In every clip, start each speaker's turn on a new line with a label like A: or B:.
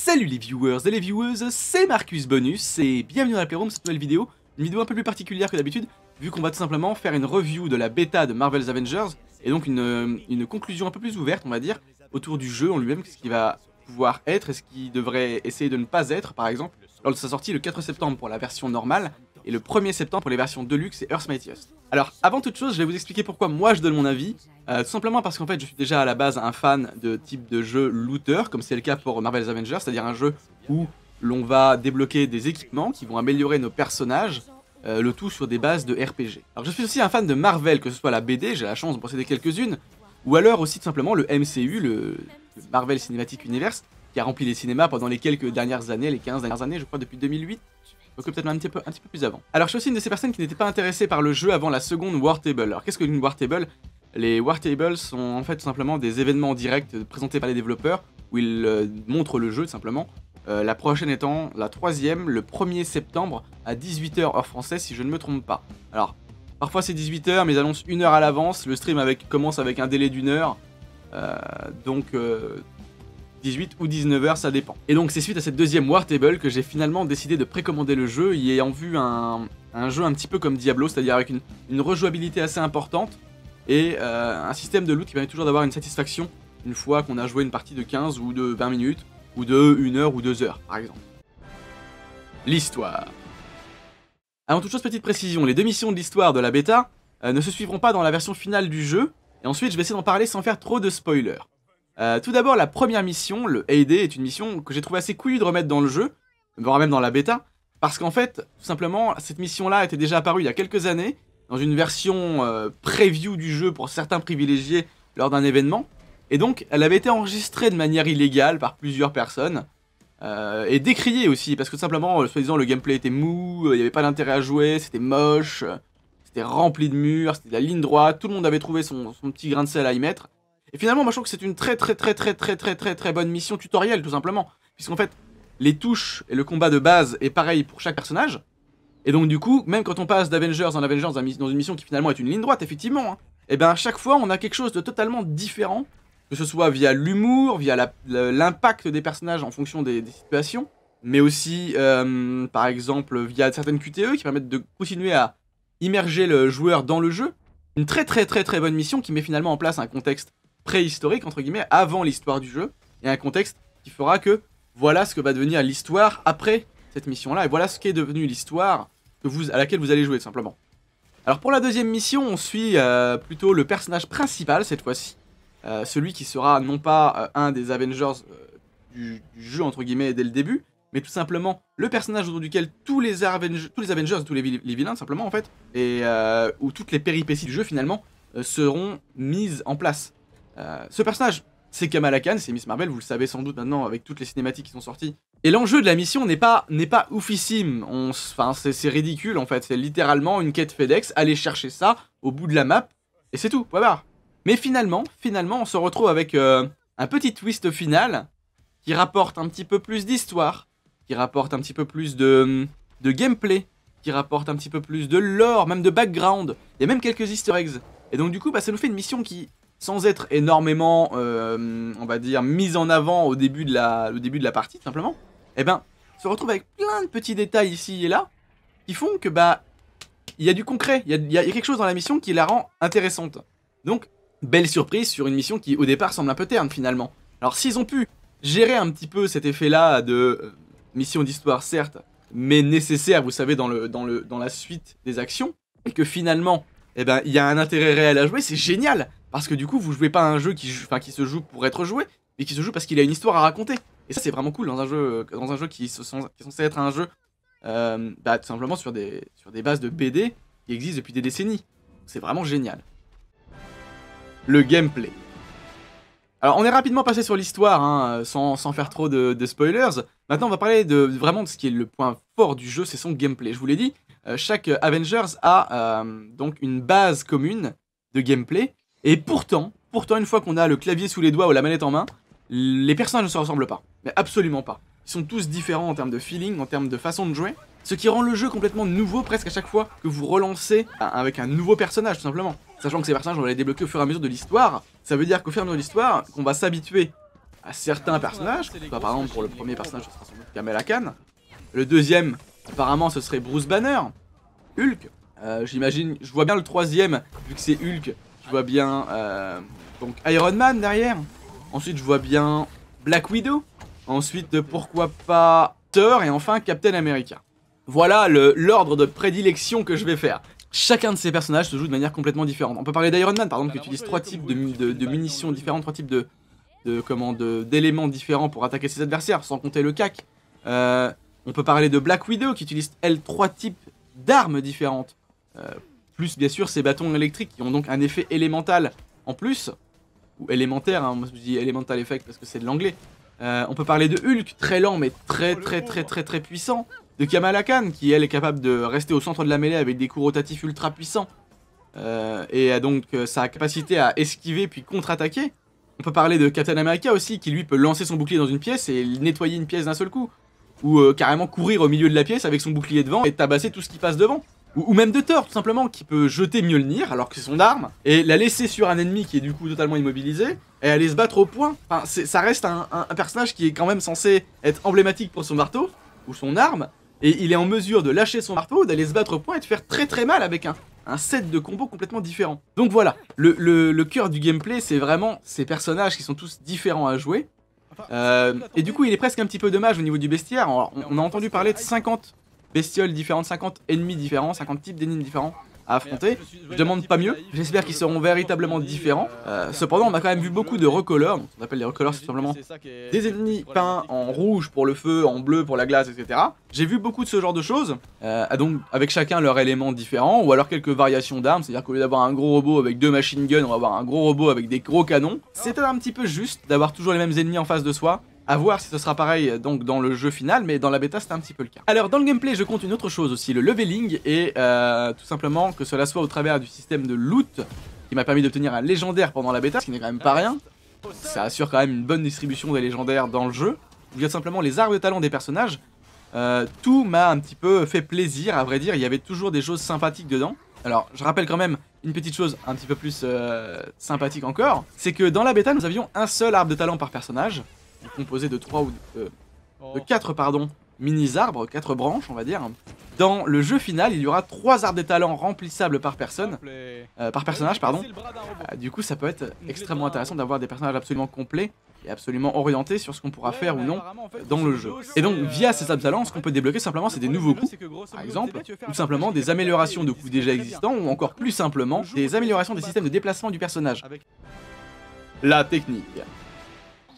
A: Salut les viewers et les viewers, c'est Marcus Bonus et bienvenue dans la Playroom, cette nouvelle vidéo, une vidéo un peu plus particulière que d'habitude, vu qu'on va tout simplement faire une review de la bêta de Marvel's Avengers, et donc une, euh, conclusion un peu plus ouverte, on va dire, autour du jeu en lui-même, ce qui va pouvoir être et ce qui devrait essayer de ne pas être, par exemple, lors de sa sortie le 4 septembre pour la version normale, et le 1er septembre pour les versions Deluxe et Earth Mightiest. Alors, avant toute chose, je vais vous expliquer pourquoi moi je donne mon avis. Euh, tout simplement parce qu'en fait, je suis déjà à la base un fan de type de jeu looter, comme c'est le cas pour Marvel's Avengers, c'est-à-dire un jeu où l'on va débloquer des équipements qui vont améliorer nos personnages, euh, le tout sur des bases de RPG. Alors, je suis aussi un fan de Marvel, que ce soit la BD, j'ai la chance de posséder quelques-unes, ou alors aussi tout simplement le MCU, le, le Marvel Cinematic Universe, qui a rempli les cinémas pendant les quelques dernières années, les 15 dernières années, je crois, depuis 2008. Euh, peut-être un, petit peu, un petit peu plus avant. Alors je suis aussi une de ces personnes qui n'était pas intéressée par le jeu avant la seconde War Table. Alors qu'est-ce qu'une War Table Les War Tables sont en fait tout simplement des événements en direct présentés par les développeurs où ils euh, montrent le jeu tout simplement. Euh, la prochaine étant la troisième, le 1er septembre à 18h heure française si je ne me trompe pas. Alors parfois c'est 18h mais ils annoncent une heure à l'avance, le stream avec, commence avec un délai d'une heure. donc 18 ou 19 heures, ça dépend. Et donc c'est suite à cette deuxième War Table que j'ai finalement décidé de précommander le jeu, y ayant vu un, jeu un petit peu comme Diablo, c'est-à-dire avec une, rejouabilité assez importante, et euh, un système de loot qui permet toujours d'avoir une satisfaction une fois qu'on a joué une partie de 15 ou de 20 minutes, ou de 1 heure ou 2 heures par exemple. L'histoire. Avant toute chose, petite précision, les deux missions de l'histoire de la bêta euh, ne se suivront pas dans la version finale du jeu, et ensuite je vais essayer d'en parler sans faire trop de spoilers. Euh, tout d'abord, la première mission, le AD, est une mission que j'ai trouvé assez couillue de remettre dans le jeu, voire même dans la bêta, parce qu'en fait, tout simplement, cette mission-là était déjà apparue il y a quelques années, dans une version euh, preview du jeu pour certains privilégiés lors d'un événement, et donc elle avait été enregistrée de manière illégale par plusieurs personnes, euh, et décriée aussi, parce que simplement, soi-disant, le gameplay était mou, il n'y avait pas d'intérêt à jouer, c'était moche, c'était rempli de murs, c'était de la ligne droite, tout le monde avait trouvé son petit grain de sel à y mettre, et finalement, moi je trouve que c'est une très très très très très très très très bonne mission tutoriel, tout simplement. Puisqu'en fait, les touches et le combat de base est pareil pour chaque personnage. Et donc du coup, même quand on passe d'Avengers en Avengers dans une mission qui finalement est une ligne droite, effectivement, hein, et eh bien à chaque fois on a quelque chose de totalement différent, que ce soit via l'humour, via l'impact des personnages en fonction des, situations, mais aussi euh, par exemple via certaines QTE qui permettent de continuer à immerger le joueur dans le jeu. Une très très très très bonne mission qui met finalement en place un contexte préhistorique, entre guillemets, avant l'histoire du jeu, et un contexte qui fera que voilà ce que va devenir l'histoire après cette mission-là, et voilà ce qu'est devenu l'histoire vous, à laquelle vous allez jouer, simplement. Alors pour la deuxième mission, on suit euh, plutôt le personnage principal, cette fois-ci, euh, celui qui sera non pas euh, un des Avengers du, jeu, entre guillemets, dès le début, mais tout simplement le personnage autour duquel tous les, Avengers, tous les Avengers, tous les vilains, simplement, en fait, et où toutes les péripéties du jeu, finalement, seront mises en place. Euh, ce personnage, c'est Kamala Khan, c'est Miss Marvel, vous le savez sans doute maintenant avec toutes les cinématiques qui sont sorties. Et l'enjeu de la mission n'est pas, n'est pas oufissime, enfin, c'est ridicule en fait, c'est littéralement une quête FedEx, aller chercher ça au bout de la map, et c'est tout, point barre. Mais finalement, finalement, on se retrouve avec euh, un petit twist final qui rapporte un petit peu plus d'histoire, qui rapporte un petit peu plus de, de gameplay, qui rapporte un petit peu plus de lore, même de background, il y a même quelques easter eggs. Et donc du coup, bah, ça nous fait une mission qui sans être énormément, euh, on va dire, mise en avant au début de la, au début de la partie, simplement, eh ben, se retrouve avec plein de petits détails ici et là qui font que, bah, il y a du concret, il y, y a, quelque chose dans la mission qui la rend intéressante. Donc, belle surprise sur une mission qui, au départ, semble un peu terne, finalement. Alors, s'ils ont pu gérer un petit peu cet effet-là de euh, mission d'histoire, certes, mais nécessaire, vous savez, dans, le, dans, le, dans la suite des actions, et que finalement, eh ben, il y a un intérêt réel à jouer, c'est génial parce que du coup, vous jouez pas à un jeu qui, se joue pour être joué, mais qui se joue parce qu'il a une histoire à raconter. Et ça, c'est vraiment cool dans un jeu, euh, dans un jeu qui, est censé être un jeu euh, bah, tout simplement sur des, bases de pd qui existent depuis des décennies. C'est vraiment génial. Le gameplay. Alors, on est rapidement passé sur l'histoire, hein, sans, faire trop de, spoilers. Maintenant, on va parler de, vraiment de ce qui est le point fort du jeu, c'est son gameplay. Je vous l'ai dit, euh, chaque Avengers a donc une base commune de gameplay et pourtant, pourtant, une fois qu'on a le clavier sous les doigts ou la manette en main, les personnages ne se ressemblent pas. Mais absolument pas. Ils sont tous différents en termes de feeling, en termes de façon de jouer. Ce qui rend le jeu complètement nouveau presque à chaque fois que vous relancez avec un nouveau personnage, tout simplement. Sachant que ces personnages, on va les débloquer au fur et à mesure de l'histoire. Ça veut dire qu'au fur et à mesure de l'histoire, qu'on va s'habituer à certains personnages. par exemple, pour le premier personnage, ce sera sans Le deuxième, apparemment, ce serait Bruce Banner. Hulk. Euh, j'imagine, je vois bien le troisième, vu que c'est Hulk, je vois bien euh, donc Iron Man derrière. Ensuite, je vois bien Black Widow. Ensuite, pourquoi pas Thor et enfin Captain America. Voilà l'ordre de prédilection que je vais faire. Chacun de ces personnages se joue de manière complètement différente. On peut parler d'Iron Man par exemple qui utilise trois types de, munitions différentes, trois types de, de d'éléments différents pour attaquer ses adversaires, sans compter le cac. Euh, on peut parler de Black Widow qui utilise elle trois types d'armes différentes euh, plus bien sûr ces bâtons électriques qui ont donc un effet élémental en plus, ou élémentaire, on hein, je dit elemental effect parce que c'est de l'anglais. Euh, on peut parler de Hulk, très lent mais très oh, très très très très, puissant. De Kamala Khan, qui elle est capable de rester au centre de la mêlée avec des coups rotatifs ultra puissants. Euh, et a donc euh, sa capacité à esquiver puis contre-attaquer. On peut parler de Captain America aussi, qui lui peut lancer son bouclier dans une pièce et nettoyer une pièce d'un seul coup. Ou carrément courir au milieu de la pièce avec son bouclier devant et tabasser tout ce qui passe devant ou, même de Thor tout simplement qui peut jeter mieux le Mjolnir alors que c'est son arme et la laisser sur un ennemi qui est du coup totalement immobilisé et aller se battre au point. Enfin, ça reste un, personnage qui est quand même censé être emblématique pour son marteau ou son arme et il est en mesure de lâcher son marteau, d'aller se battre au point et de faire très très mal avec un, set de combos complètement différent. Donc voilà, le, cœur du gameplay c'est vraiment ces personnages qui sont tous différents à jouer euh, et du coup, il est presque un petit peu dommage au niveau du bestiaire. on a entendu parler de 50 bestioles différentes, 50 ennemis différents, 50 types d'ennemis différents à affronter. Je demande pas mieux, j'espère qu'ils seront véritablement différents. Euh, euh, cependant, on a quand même vu beaucoup de recolors, on appelle les recolors simplement des ennemis peints en rouge pour le feu, en bleu pour la glace, etc. J'ai vu beaucoup de ce genre de choses, euh, donc avec chacun leur élément différent, ou alors quelques variations d'armes, c'est-à-dire qu'au lieu d'avoir un gros robot avec deux machine guns, on va avoir un gros robot avec des gros canons. C'est un petit peu juste d'avoir toujours les mêmes ennemis en face de soi, à voir si ce sera pareil euh, donc dans le jeu final, mais dans la bêta c'était un petit peu le cas. Alors dans le gameplay je compte une autre chose aussi, le leveling, et euh, tout simplement que cela soit au travers du système de loot, qui m'a permis d'obtenir un légendaire pendant la bêta, ce qui n'est quand même pas rien. Ça assure quand même une bonne distribution des légendaires dans le jeu. Vous avez simplement les arbres de talent des personnages. Euh, tout m'a un petit peu fait plaisir, à vrai dire, il y avait toujours des choses sympathiques dedans. Alors, je rappelle quand même une petite chose un petit peu plus sympathique encore, c'est que dans la bêta, nous avions un seul arbre de talent par personnage, composé de trois ou euh, oh. de, 4 quatre pardon, mini-arbres, quatre branches on va dire. Dans le jeu final, il y aura trois arbres des talents remplissables par personne, euh, par personnage pardon. Ah, du coup, ça peut être extrêmement intéressant d'avoir des personnages absolument complets et absolument orientés sur ce qu'on pourra faire ou bah, non dans le jeu. Et donc, euh, via ces arbres talents, ce qu'on peut débloquer simplement, c'est des bah, nouveaux coups, par exemple, ou simplement des améliorations de coups déjà existants, ou encore plus simplement, des améliorations des systèmes de déplacement du personnage. La technique.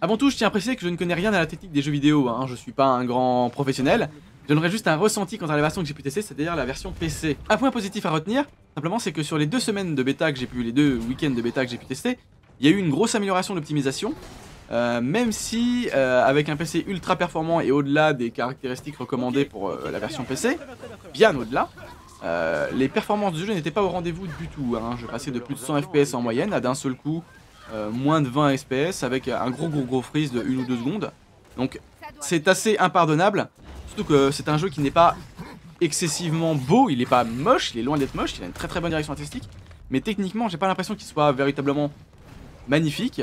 A: Avant tout, je tiens à préciser que je ne connais rien à la technique des jeux vidéo, hein, je suis pas un grand professionnel. Je donnerai juste un ressenti quant à la version que j'ai pu tester, c'est-à-dire la version PC. Un point positif à retenir, simplement, c'est que sur les deux semaines de bêta que j'ai pu, les deux week-ends de bêta que j'ai pu tester, il y a eu une grosse amélioration d'optimisation. Euh, même si, euh, avec un PC ultra performant et au-delà des caractéristiques recommandées pour euh, la version PC, bien au-delà, les performances du jeu n'étaient pas au rendez-vous du tout. Hein. Je passais de plus de 100 FPS en moyenne à d'un seul coup euh, moins de 20 fps avec un gros gros gros freeze de 1 ou 2 secondes. Donc c'est assez impardonnable, surtout que c'est un jeu qui n'est pas excessivement beau, il n'est pas moche, il est loin d'être moche, il a une très très bonne direction artistique, mais techniquement j'ai pas l'impression qu'il soit véritablement magnifique.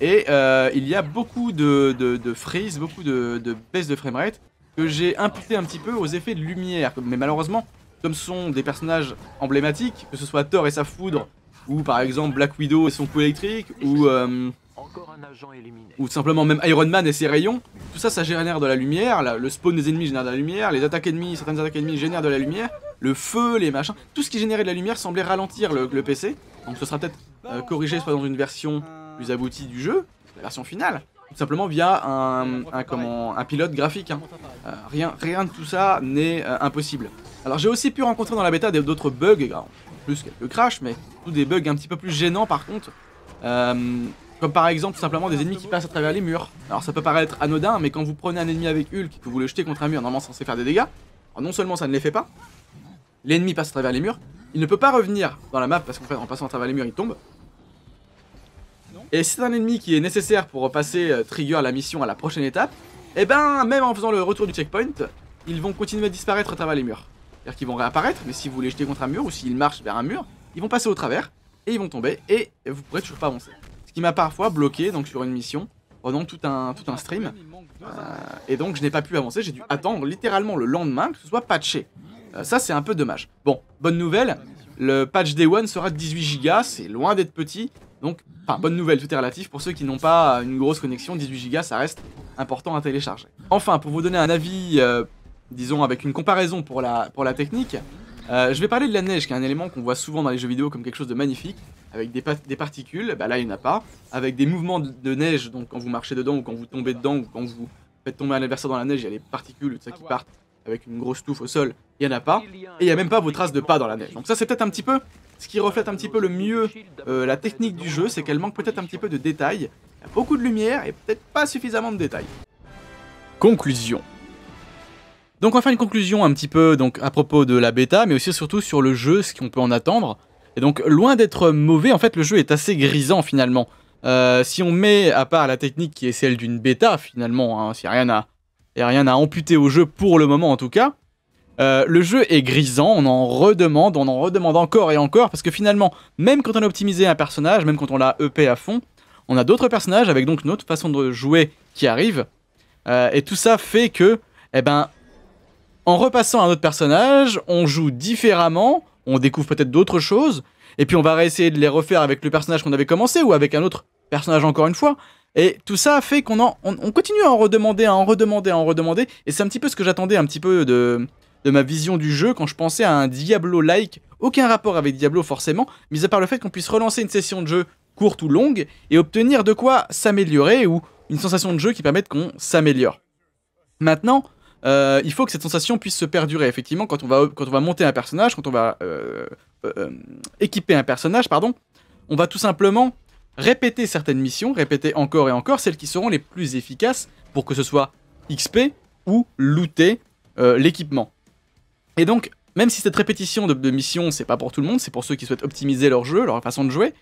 A: Et euh, il y a beaucoup de, de, freeze, beaucoup de, de baisse de framerate que j'ai imputé un petit peu aux effets de lumière. Mais malheureusement, comme ce sont des personnages emblématiques, que ce soit Thor et sa foudre, ou par exemple Black Widow et son coup électrique, ou, euh, ou simplement même Iron Man et ses rayons, tout ça, ça génère de la lumière, le spawn des ennemis génère de la lumière, les attaques ennemies, certaines attaques ennemies génèrent de la lumière, le feu, les machins, tout ce qui générait de la lumière semblait ralentir le, PC, donc ce sera peut-être euh, corrigé soit dans une version plus aboutie du jeu, la version finale, tout simplement via un, un pilote graphique. Hein. Euh, rien, rien de tout ça n'est impossible. Alors j'ai aussi pu rencontrer dans la bêta d'autres bugs, plus quelques crashs, mais tous des bugs un petit peu plus gênants par contre. Euh, comme par exemple simplement des ennemis qui passent à travers les murs. Alors ça peut paraître anodin, mais quand vous prenez un ennemi avec Hulk et que vous le jetez contre un mur, normalement censé faire des dégâts, non seulement ça ne les fait pas, l'ennemi passe à travers les murs, il ne peut pas revenir dans la map parce qu'en fait en passant à travers les murs il tombe. Et si c'est un ennemi qui est nécessaire pour passer euh, Trigger la mission à la prochaine étape, et eh ben même en faisant le retour du checkpoint, ils vont continuer à disparaître à travers les murs. C'est-à-dire qu'ils vont réapparaître, mais si vous les jetez contre un mur ou s'ils marchent vers un mur, ils vont passer au travers et ils vont tomber et vous pourrez toujours pas avancer. Ce qui m'a parfois bloqué donc sur une mission pendant tout un, tout un stream. Euh, et donc je n'ai pas pu avancer, j'ai dû attendre littéralement le lendemain que ce soit patché. Euh, ça c'est un peu dommage. Bon, bonne nouvelle, le patch Day One sera de 18Go, c'est loin d'être petit. Donc, enfin, bonne nouvelle, tout est relatif. Pour ceux qui n'ont pas une grosse connexion, 18Go, ça reste important à télécharger. Enfin, pour vous donner un avis euh, disons avec une comparaison pour la, pour la technique, euh, je vais parler de la neige, qui est un élément qu'on voit souvent dans les jeux vidéo comme quelque chose de magnifique, avec des, des particules, bah là il n'y en a pas, avec des mouvements de, neige, donc quand vous marchez dedans ou quand vous tombez dedans ou quand vous faites tomber un adversaire dans la neige, il y a les particules tout ça qui partent avec une grosse touffe au sol, il n'y en a pas, et il n'y a même pas vos traces de pas dans la neige. Donc ça c'est peut-être un petit peu ce qui reflète un petit peu le mieux euh, la technique du jeu, c'est qu'elle manque peut-être un petit peu de détails, il y a beaucoup de lumière et peut-être pas suffisamment de détails. Conclusion donc on va faire une conclusion un petit peu donc, à propos de la bêta, mais aussi surtout sur le jeu, ce qu'on peut en attendre. Et donc loin d'être mauvais, en fait le jeu est assez grisant finalement. Euh, si on met à part la technique qui est celle d'une bêta finalement, hein, s'il n'y a, rien à, amputer au jeu pour le moment en tout cas, euh, le jeu est grisant, on en redemande, on en redemande encore et encore, parce que finalement, même quand on a optimisé un personnage, même quand on l'a EP à fond, on a d'autres personnages avec donc une autre façon de jouer qui arrive. Euh, et tout ça fait que, eh ben, en repassant à un autre personnage, on joue différemment, on découvre peut-être d'autres choses, et puis on va essayer de les refaire avec le personnage qu'on avait commencé ou avec un autre personnage encore une fois. Et tout ça fait qu'on continue à en redemander, à en redemander, à en redemander. Et c'est un petit peu ce que j'attendais un petit peu de, de ma vision du jeu quand je pensais à un Diablo-like. Aucun rapport avec Diablo forcément, mis à part le fait qu'on puisse relancer une session de jeu courte ou longue et obtenir de quoi s'améliorer ou une sensation de jeu qui permette qu'on s'améliore. Maintenant, euh, il faut que cette sensation puisse se perdurer. Effectivement, quand on va, monter un personnage, quand on va euh, euh, équiper un personnage, pardon, on va tout simplement répéter certaines missions, répéter encore et encore celles qui seront les plus efficaces pour que ce soit XP ou looter l'équipement. Et donc, même si cette répétition de, de missions, c'est pas pour tout le monde, c'est pour ceux qui souhaitent optimiser leur jeu, leur façon de jouer,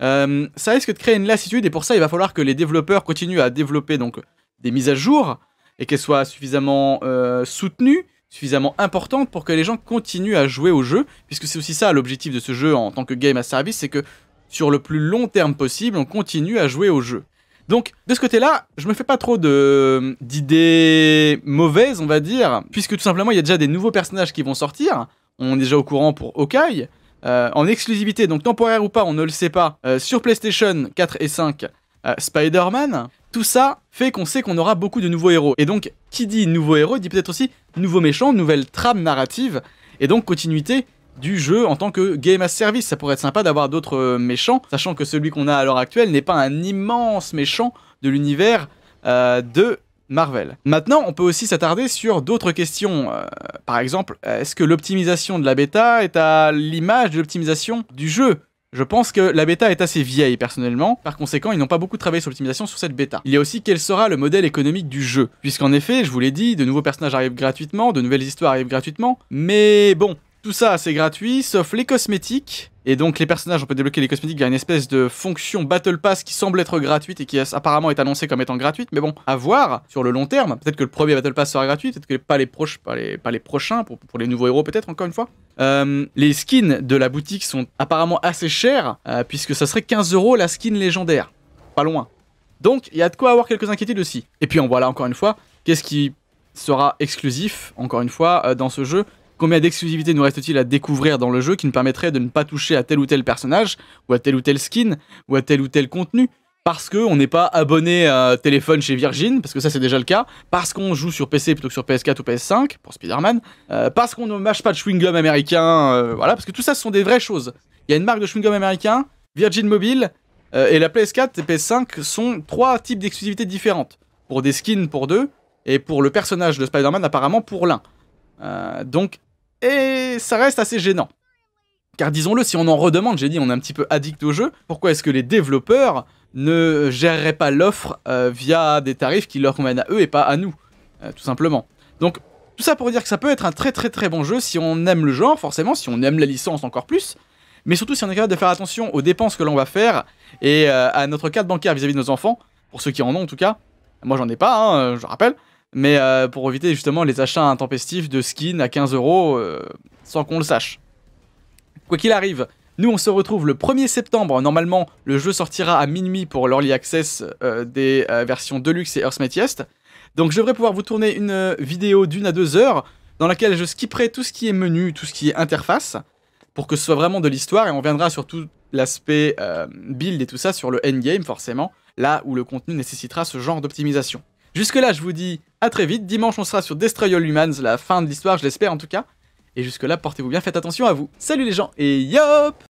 A: ça risque de créer une lassitude et pour ça, il va falloir que les développeurs continuent à développer donc des mises à jour, et qu'elle soit suffisamment euh, soutenue, suffisamment importante pour que les gens continuent à jouer au jeu, puisque c'est aussi ça l'objectif de ce jeu en tant que game à service, c'est que sur le plus long terme possible, on continue à jouer au jeu. Donc de ce côté-là, je me fais pas trop de d'idées mauvaises, on va dire, puisque tout simplement il y a déjà des nouveaux personnages qui vont sortir. On est déjà au courant pour Hawkeye. Euh, en exclusivité, donc temporaire ou pas, on ne le sait pas, euh, sur PlayStation 4 et 5, Spider-Man. Tout ça fait qu'on sait qu'on aura beaucoup de nouveaux héros. Et donc, qui dit nouveau héros dit peut-être aussi nouveau méchant, nouvelle trame narrative, et donc continuité du jeu en tant que game as service. Ça pourrait être sympa d'avoir d'autres euh, méchants, sachant que celui qu'on a à l'heure actuelle n'est pas un immense méchant de l'univers euh, de Marvel. Maintenant, on peut aussi s'attarder sur d'autres questions. Euh, par exemple, est-ce que l'optimisation de la bêta est à l'image de l'optimisation du jeu je pense que la bêta est assez vieille personnellement, par conséquent ils n'ont pas beaucoup travaillé sur l'optimisation sur cette bêta. Il y a aussi quel sera le modèle économique du jeu, puisqu'en effet, je vous l'ai dit, de nouveaux personnages arrivent gratuitement, de nouvelles histoires arrivent gratuitement, mais bon, tout ça, c'est gratuit, sauf les cosmétiques. Et donc les personnages, on peut débloquer les cosmétiques via une espèce de fonction Battle Pass qui semble être gratuite et qui euh, apparemment est annoncée comme étant gratuite. Mais bon, à voir sur le long terme. Peut-être que le premier Battle Pass sera gratuit, peut-être que pas les, pas les, prochains, pour, les nouveaux héros peut-être encore une fois. Euh, les skins de la boutique sont apparemment assez chers, euh, puisque ça serait 15 euros la skin légendaire. Pas loin. Donc il y a de quoi avoir quelques inquiétudes aussi. Et puis on voit là encore une fois, qu'est-ce qui sera exclusif, encore une fois, dans ce jeu Combien d'exclusivités nous reste-t-il à découvrir dans le jeu qui nous permettrait de ne pas toucher à tel ou tel personnage, ou à tel ou tel skin, ou à tel ou tel contenu parce qu'on n'est pas abonné à téléphone chez Virgin, parce que ça c'est déjà le cas, parce qu'on joue sur PC plutôt que sur PS4 ou PS5, pour Spider-Man, euh, parce qu'on ne mâche pas de chewing-gum américain, euh, voilà, parce que tout ça ce sont des vraies choses. Il y a une marque de chewing-gum américain, Virgin Mobile, euh, et la PS4 et PS5 sont trois types d'exclusivités différentes. Pour des skins pour deux, et pour le personnage de Spider-Man apparemment pour l'un. donc et ça reste assez gênant. Car disons-le, si on en redemande, j'ai dit on est un petit peu addict au jeu, pourquoi est-ce que les développeurs ne géreraient pas l'offre euh, via des tarifs qui leur conviennent à eux et pas à nous euh, Tout simplement. Donc tout ça pour dire que ça peut être un très très très bon jeu si on aime le genre, forcément, si on aime la licence encore plus, mais surtout si on est capable de faire attention aux dépenses que l'on va faire et euh, à notre carte bancaire vis-à-vis de nos enfants, pour ceux qui en ont en tout cas. Moi j'en ai pas, hein, je rappelle mais euh, pour éviter justement les achats intempestifs de skins à 15 euros euh, sans qu'on le sache. Quoi qu'il arrive, nous on se retrouve le 1er septembre, normalement le jeu sortira à minuit pour l'early access euh, des versions Deluxe et Earth's Mightiest, donc je devrais pouvoir vous tourner une vidéo d'une à deux heures dans laquelle je skipperai tout ce qui est menu, tout ce qui est interface, pour que ce soit vraiment de l'histoire, et on viendra sur tout l'aspect build et tout ça sur le endgame forcément, là où le contenu nécessitera ce genre d'optimisation. Jusque-là, je vous dis à très vite. Dimanche, on sera sur Destroy All Humans, la fin de l'histoire, je l'espère en tout cas. Et jusque-là, portez-vous bien, faites attention à vous. Salut les gens et yop